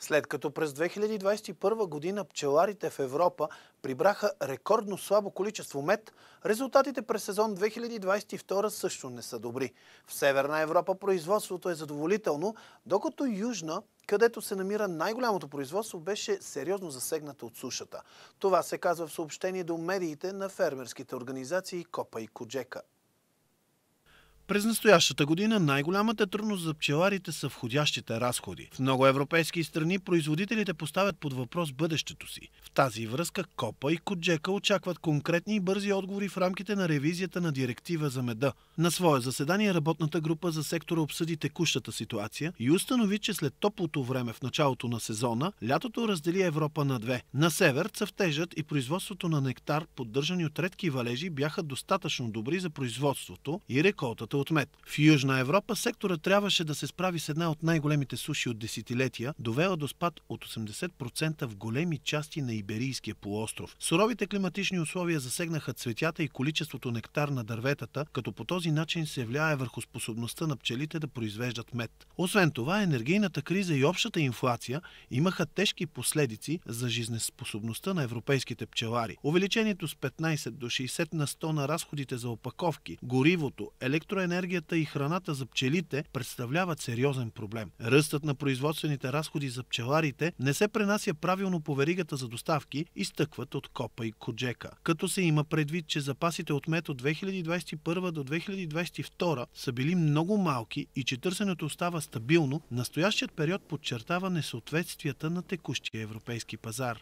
След като през 2021 година пчеларите в Европа прибраха рекордно слабо количество мед, резултатите през сезон 2022 също не са добри. В Северна Европа производството е задоволително, докато Южна където се намира най-голямото производство, беше сериозно засегната от сушата. Това се казва в съобщение до медиите на фермерските организации Копа и Коджека през настоящата година най-голямата трудност за пчеларите са входящите разходи. В много европейски страни производителите поставят под въпрос бъдещето си. В тази връзка Копа и Коджека очакват конкретни и бързи отговори в рамките на ревизията на директива за меда. На свое заседание работната група за сектора обсъди текущата ситуация и установи, че след топлото време в началото на сезона, лятото раздели Европа на две. На север цъфтежът и производството на нектар, поддържани от редки валежи, бяха достатъчно добри за производството и реколтата от мед. В Южна Европа сектора трябваше да се справи с една от най-големите суши от десетилетия, довела до спад от 80% в големи части на Иберийския полуостров. Суровите климатични условия засегнаха цветята и количеството нектар на дърветата, като по този начин се влияе върху способността на пчелите да произвеждат мед. Освен това, енергийната криза и общата инфлация имаха тежки последици за жизнеспособността на европейските пчелари. Увеличението с 15 до 60 на 100 на разходите за опаковки, горивото, електроенергия, Енергията и храната за пчелите представляват сериозен проблем. Ръстът на производствените разходи за пчеларите не се пренася правилно по веригата за доставки, изтъкват от Копа и Коджека. Като се има предвид, че запасите от мед от 2021 до 2022 са били много малки и че търсенето остава стабилно, настоящият период подчертава несъответствията на текущия европейски пазар.